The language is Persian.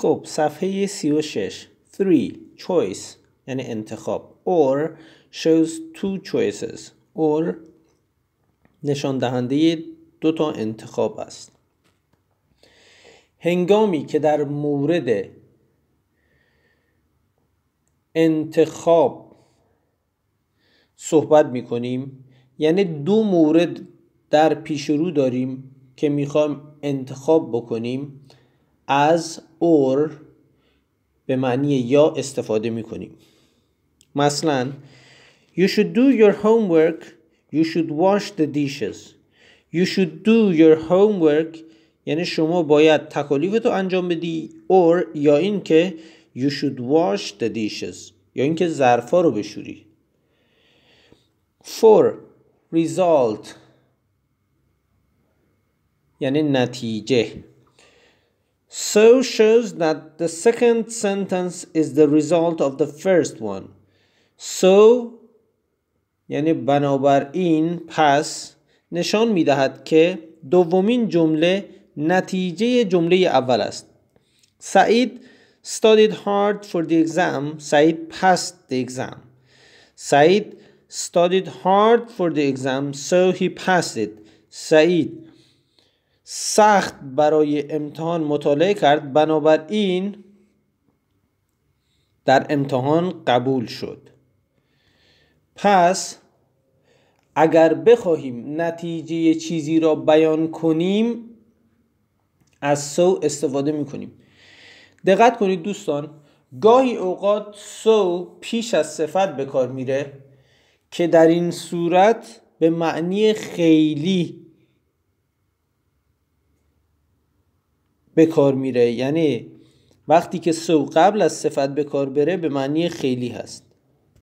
خب صفحه 36 3 choice یعنی انتخاب or shows two choices or نشان دهنده دو تا انتخاب است هنگامی که در مورد انتخاب صحبت می کنیم یعنی دو مورد در پیش رو داریم که می خواهیم انتخاب بکنیم از اور به معنی یا استفاده می کنیم مثلا You should do your homework You should wash the dishes You should do your homework یعنی شما باید تکالیفتو انجام بدی اور یا اینکه You should wash the dishes یا اینکه ظرفا رو بشوری for result یعنی نتیجه so shows that the second sentence is the result of the first one so یعنی بنابراین پس نشان میدهد که دومین جمله نتیجه جمله اول است سعید studied hard for the exam سعید passed the exam سعید studied hard for the exam so he passed it سعید سخت برای امتحان مطالعه کرد بنابراین در امتحان قبول شد پس اگر بخواهیم نتیجه چیزی را بیان کنیم از سو استفاده می کنیم دقت کنید دوستان گاهی اوقات سو پیش از صفت به کار میره که در این صورت به معنی خیلی به کار میره یعنی وقتی که سو قبل از صفت به کار بره به معنی خیلی هست